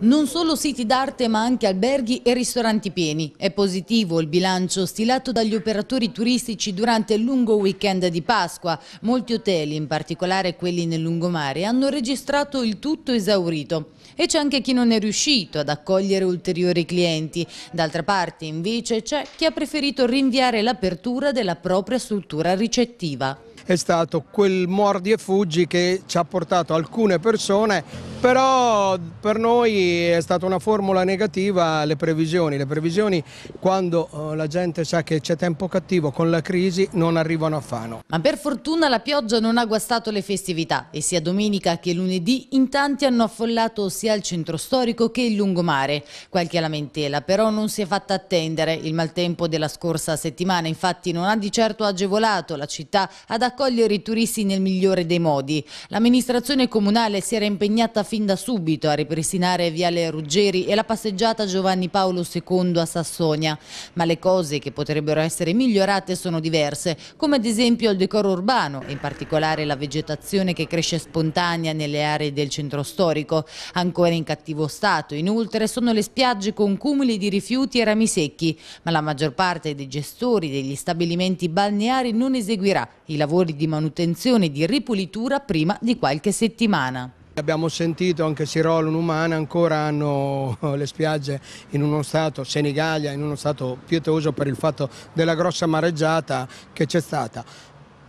Non solo siti d'arte ma anche alberghi e ristoranti pieni. È positivo il bilancio stilato dagli operatori turistici durante il lungo weekend di Pasqua. Molti hotel, in particolare quelli nel lungomare, hanno registrato il tutto esaurito. E c'è anche chi non è riuscito ad accogliere ulteriori clienti. D'altra parte invece c'è chi ha preferito rinviare l'apertura della propria struttura ricettiva è stato quel mordi e fuggi che ci ha portato alcune persone, però per noi è stata una formula negativa le previsioni. Le previsioni quando eh, la gente sa che c'è tempo cattivo con la crisi non arrivano a Fano. Ma per fortuna la pioggia non ha guastato le festività e sia domenica che lunedì in tanti hanno affollato sia il centro storico che il lungomare. Qualche lamentela però non si è fatta attendere. Il maltempo della scorsa settimana infatti non ha di certo agevolato la città ad accogliere accogliere i turisti nel migliore dei modi. L'amministrazione comunale si era impegnata fin da subito a ripristinare Viale Ruggeri e la passeggiata Giovanni Paolo II a Sassonia, ma le cose che potrebbero essere migliorate sono diverse, come ad esempio il decoro urbano, in particolare la vegetazione che cresce spontanea nelle aree del centro storico, ancora in cattivo stato. Inoltre sono le spiagge con cumuli di rifiuti e rami secchi, ma la maggior parte dei gestori degli stabilimenti balneari non eseguirà i lavori lavori di manutenzione e di ripulitura prima di qualche settimana. Abbiamo sentito anche Sirolo, Numana, ancora hanno eh, le spiagge in uno stato, Senigallia, in uno stato pietoso per il fatto della grossa mareggiata che c'è stata.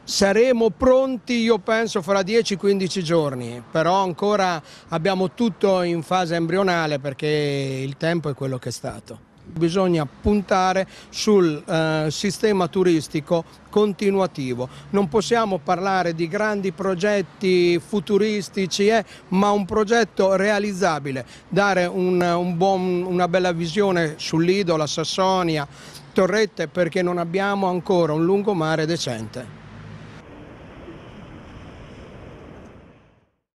Saremo pronti, io penso, fra 10-15 giorni, però ancora abbiamo tutto in fase embrionale perché il tempo è quello che è stato. Bisogna puntare sul eh, sistema turistico continuativo. Non possiamo parlare di grandi progetti futuristici, eh, ma un progetto realizzabile, dare un, un buon, una bella visione sull'isola, Sassonia, Torrette, perché non abbiamo ancora un lungomare decente.